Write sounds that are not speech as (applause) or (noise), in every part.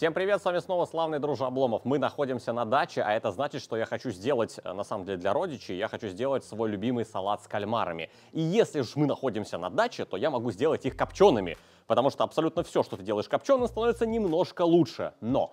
Всем привет, с вами снова славный друже Обломов. Мы находимся на даче, а это значит, что я хочу сделать, э, на самом деле для родичей, я хочу сделать свой любимый салат с кальмарами. И если же мы находимся на даче, то я могу сделать их копчеными, потому что абсолютно все, что ты делаешь копченым, становится немножко лучше. Но,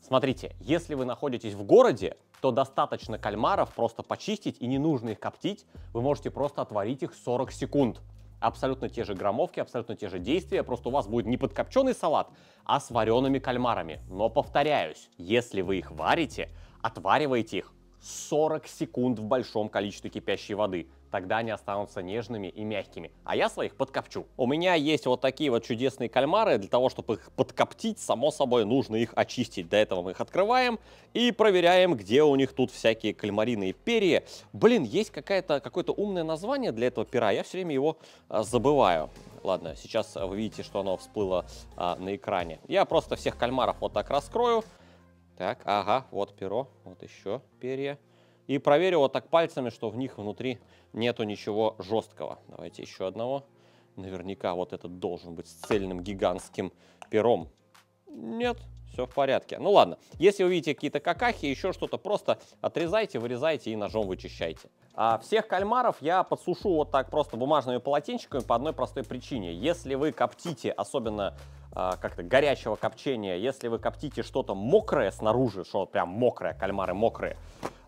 смотрите, если вы находитесь в городе, то достаточно кальмаров просто почистить и не нужно их коптить, вы можете просто отварить их 40 секунд абсолютно те же громовки, абсолютно те же действия, просто у вас будет не подкопченный салат, а с вареными кальмарами. Но повторяюсь, если вы их варите, отваривайте их 40 секунд в большом количестве кипящей воды. Тогда они останутся нежными и мягкими. А я своих подкопчу. У меня есть вот такие вот чудесные кальмары. Для того, чтобы их подкоптить, само собой, нужно их очистить. До этого мы их открываем и проверяем, где у них тут всякие кальмариные перья. Блин, есть какое-то умное название для этого пера. Я все время его а, забываю. Ладно, сейчас вы видите, что оно всплыло а, на экране. Я просто всех кальмаров вот так раскрою. Так, ага, вот перо, вот еще перья. И проверю вот так пальцами, что в них внутри нету ничего жесткого. Давайте еще одного. Наверняка вот этот должен быть с цельным гигантским пером. Нет, все в порядке. Ну ладно, если увидите какие-то какахи, еще что-то, просто отрезайте, вырезайте и ножом вычищайте. А всех кальмаров я подсушу вот так просто бумажными полотенчиками по одной простой причине. Если вы коптите, особенно а, как-то горячего копчения, если вы коптите что-то мокрое снаружи, что прям мокрое, кальмары мокрые,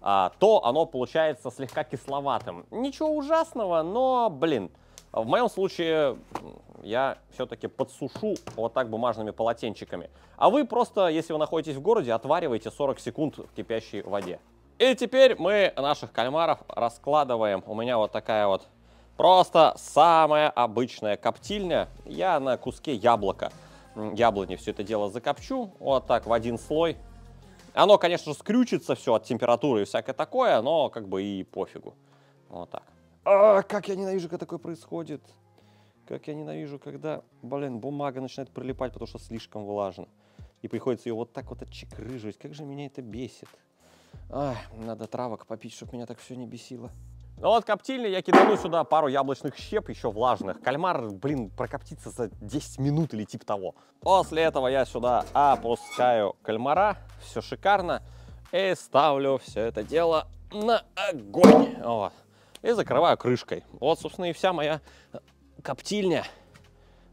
а, то оно получается слегка кисловатым. Ничего ужасного, но, блин, в моем случае я все-таки подсушу вот так бумажными полотенчиками. А вы просто, если вы находитесь в городе, отваривайте 40 секунд в кипящей воде. И теперь мы наших кальмаров раскладываем. У меня вот такая вот просто самая обычная коптильня. Я на куске яблока яблони все это дело закопчу, вот так, в один слой. Оно, конечно, скрючится все от температуры и всякое такое, но как бы и пофигу. Вот так. А, как я ненавижу, когда такое происходит. Как я ненавижу, когда, блин, бумага начинает прилипать, потому что слишком влажно. И приходится ее вот так вот отчекрыживать. Как же меня это бесит. Ай, надо травок попить, чтобы меня так все не бесило. Ну вот коптильня, я кидану сюда пару яблочных щеп, еще влажных. Кальмар, блин, прокоптится за 10 минут или типа того. После этого я сюда опускаю кальмара, все шикарно. И ставлю все это дело на огонь. Вот. И закрываю крышкой. Вот, собственно, и вся моя коптильня.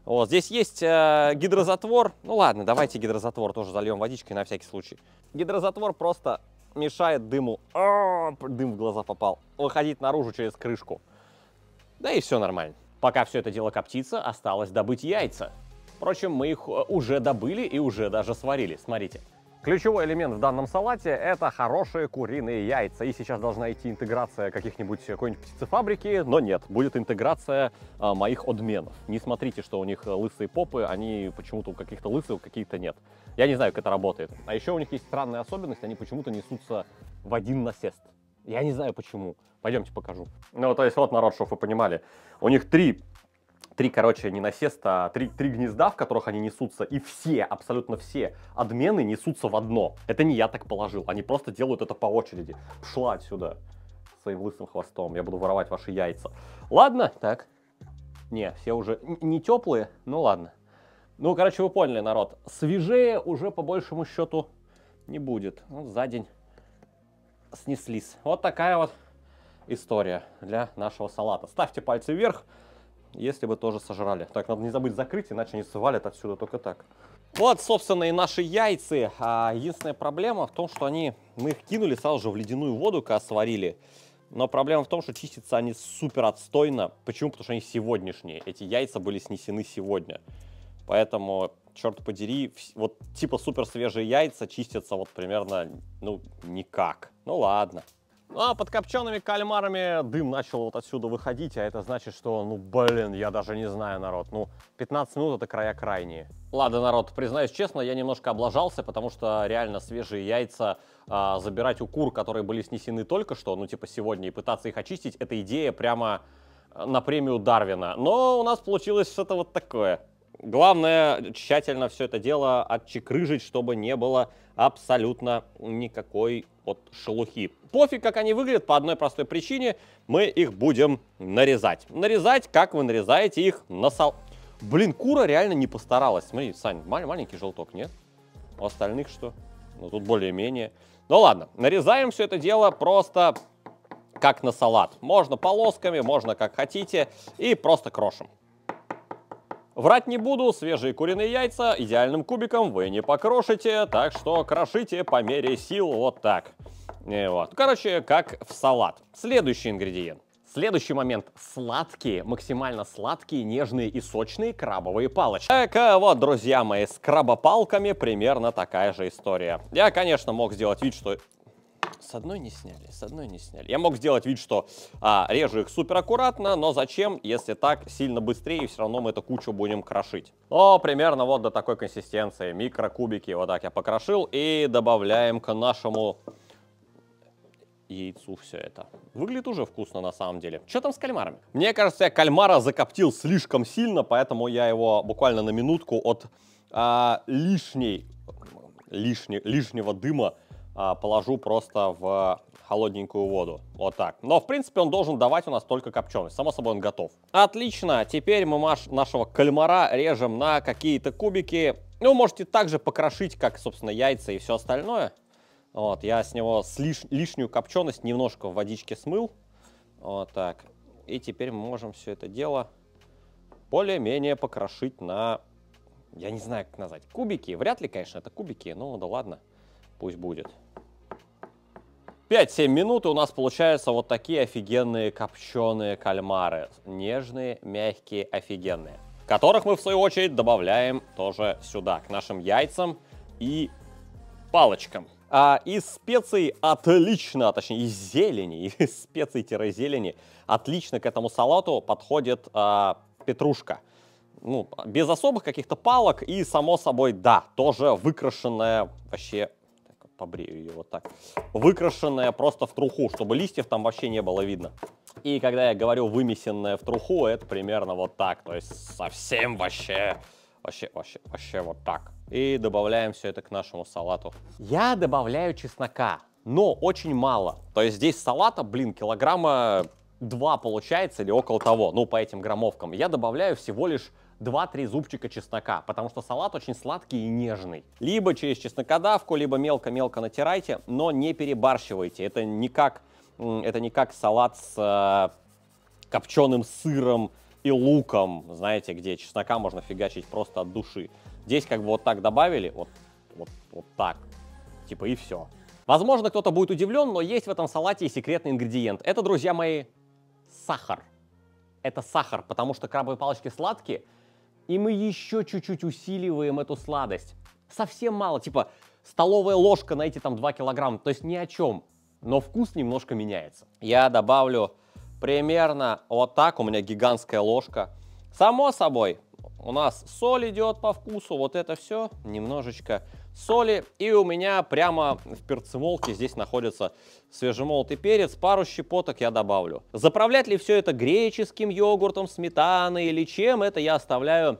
Вот, здесь есть э, гидрозатвор. Ну ладно, давайте гидрозатвор тоже зальем водичкой на всякий случай. Гидрозатвор просто мешает дыму. О, а, дым в глаза попал. Выходить наружу через крышку. Да и все нормально. Пока все это дело коптится, осталось добыть яйца. Впрочем, мы их э, уже добыли и уже даже сварили. Смотрите. Ключевой элемент в данном салате – это хорошие куриные яйца. И сейчас должна идти интеграция каких-нибудь какой-нибудь птицефабрики, но нет, будет интеграция э, моих отменов. Не смотрите, что у них э, лысые попы, они почему-то у каких-то лысых, у каких-то нет. Я не знаю, как это работает. А еще у них есть странная особенность, они почему-то несутся в один насест. Я не знаю почему. Пойдемте покажу. Ну, то есть вот, народ, чтобы вы понимали, у них три три, короче, не насеста, а три, три гнезда, в которых они несутся, и все, абсолютно все адмены несутся в одно. Это не я так положил, они просто делают это по очереди. Пшла отсюда своим лысым хвостом, я буду воровать ваши яйца. Ладно, так. Не, все уже не теплые, ну ладно. Ну, короче, вы поняли, народ, свежее уже по большему счету не будет. Вот за день снеслись. Вот такая вот история для нашего салата. Ставьте пальцы вверх если бы тоже сожрали. Так, надо не забыть закрыть, иначе они свалят отсюда только так. Вот, собственно, и наши яйцы. А единственная проблема в том, что они, мы их кинули сразу же в ледяную воду, когда сварили. Но проблема в том, что чистятся они супер отстойно. Почему? Потому что они сегодняшние. Эти яйца были снесены сегодня. Поэтому, черт подери, вот типа супер свежие яйца чистятся вот примерно, ну, никак. Ну ладно. Ну, а под копченными кальмарами дым начал вот отсюда выходить, а это значит, что, ну, блин, я даже не знаю, народ. Ну, 15 минут — это края крайние. Ладно, народ, признаюсь честно, я немножко облажался, потому что реально свежие яйца э, забирать у кур, которые были снесены только что, ну, типа сегодня, и пытаться их очистить, эта идея прямо на премию Дарвина. Но у нас получилось что-то вот такое. Главное тщательно все это дело отчекрыжить, чтобы не было абсолютно никакой от шелухи. Пофиг, как они выглядят, по одной простой причине мы их будем нарезать. Нарезать, как вы нарезаете их на сал... Блин, кура реально не постаралась. Смотри, Сань, маль маленький желток, нет? У остальных что? Ну, тут более-менее. Ну, ладно, нарезаем все это дело просто как на салат. Можно полосками, можно как хотите, и просто крошим. Врать не буду, свежие куриные яйца идеальным кубиком вы не покрошите, так что крошите по мере сил вот так. И э, вот. Короче, как в салат. Следующий ингредиент. Следующий момент. Сладкие, максимально сладкие, нежные и сочные крабовые палочки. Так, э, вот, друзья мои, с крабопалками примерно такая же история. Я, конечно, мог сделать вид, что с одной не сняли, с одной не сняли. Я мог сделать вид, что а, режу их супер аккуратно, но зачем, если так сильно быстрее, и все равно мы эту кучу будем крошить. О, ну, примерно вот до такой консистенции, микрокубики, вот так я покрошил, и добавляем к нашему яйцу все это. Выглядит уже вкусно на самом деле. Что там с кальмарами? Мне кажется, я кальмара закоптил слишком сильно, поэтому я его буквально на минутку от а, лишней, лишне, лишнего дыма а, положу просто в холодненькую воду. Вот так. Но, в принципе, он должен давать у нас только копченость. Само собой, он готов. Отлично. Теперь мы нашего кальмара режем на какие-то кубики. Ну, можете также покрошить, как, собственно, яйца и все остальное. Вот, я с него лиш... лишнюю копченость немножко в водичке смыл. Вот так. И теперь мы можем все это дело более-менее покрошить на... Я не знаю, как назвать. Кубики? Вряд ли, конечно, это кубики. Но да ладно. Пусть будет. 5-7 минут, и у нас получаются вот такие офигенные копченые кальмары. Нежные, мягкие, офигенные. Которых мы, в свою очередь, добавляем тоже сюда, к нашим яйцам и палочкам. А из специй отлично, а точнее из зелени, (laughs) из специй-зелени, отлично к этому салату подходит а, петрушка. Ну, без особых каких-то палок и, само собой, да, тоже выкрашенная вообще побрею ее вот так, выкрашенная просто в труху, чтобы листьев там вообще не было видно. И когда я говорю вымесенная в труху, это примерно вот так, то есть совсем вообще, вообще, вообще, вообще вот так. И добавляем все это к нашему салату. Я добавляю чеснока, но очень мало. То есть здесь салата, блин, килограмма 2 получается или около того, ну по этим граммовкам. Я добавляю всего лишь 2-3 зубчика чеснока, потому что салат очень сладкий и нежный. Либо через чеснокодавку, либо мелко-мелко натирайте, но не перебарщивайте. Это не как, это не как салат с э, копченым сыром и луком, знаете, где чеснока можно фигачить просто от души. Здесь как бы вот так добавили, вот, вот, вот так, типа и все. Возможно, кто-то будет удивлен, но есть в этом салате и секретный ингредиент. Это, друзья мои, сахар. Это сахар, потому что крабовые палочки сладкие, и мы еще чуть-чуть усиливаем эту сладость. Совсем мало, типа столовая ложка на эти там 2 килограмма, то есть ни о чем. Но вкус немножко меняется. Я добавлю примерно вот так, у меня гигантская ложка. Само собой, у нас соль идет по вкусу, вот это все, немножечко соли. И у меня прямо в перцемолке здесь находится свежемолотый перец, пару щепоток я добавлю. Заправлять ли все это греческим йогуртом, сметаной или чем, это я оставляю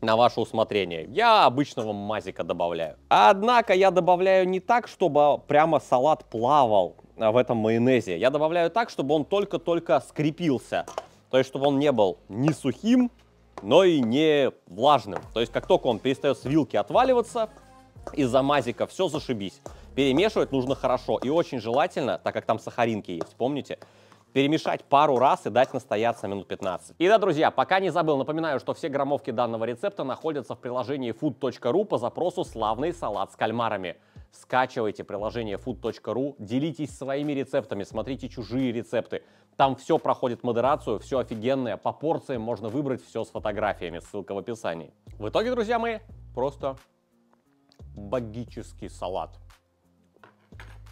на ваше усмотрение. Я обычного мазика добавляю. Однако я добавляю не так, чтобы прямо салат плавал в этом майонезе. Я добавляю так, чтобы он только-только скрепился. То есть, чтобы он не был ни сухим, но и не влажным. То есть как только он перестает с вилки отваливаться, из-за мазика все зашибись. Перемешивать нужно хорошо и очень желательно, так как там сахаринки есть, помните? перемешать пару раз и дать настояться минут 15. И да, друзья, пока не забыл, напоминаю, что все граммовки данного рецепта находятся в приложении food.ru по запросу «Славный салат с кальмарами». Скачивайте приложение food.ru, делитесь своими рецептами, смотрите чужие рецепты. Там все проходит модерацию, все офигенное, по порциям можно выбрать все с фотографиями, ссылка в описании. В итоге, друзья мои, просто богический салат.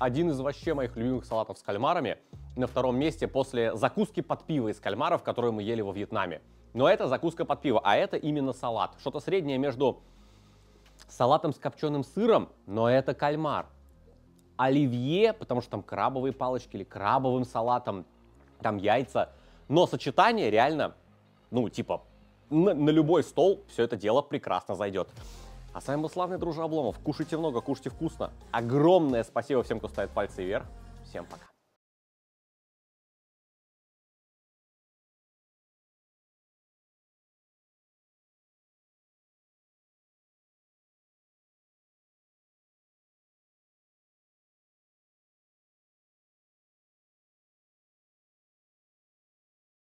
Один из вообще моих любимых салатов с кальмарами. На втором месте после закуски под пиво из кальмаров, которую мы ели во Вьетнаме. Но это закуска под пиво, а это именно салат. Что-то среднее между салатом с копченым сыром, но это кальмар. Оливье, потому что там крабовые палочки или крабовым салатом, там яйца. Но сочетание реально, ну, типа, на, на любой стол все это дело прекрасно зайдет. А с вами был славный дружа Обломов. Кушайте много, кушайте вкусно. Огромное спасибо всем, кто ставит пальцы вверх. Всем пока.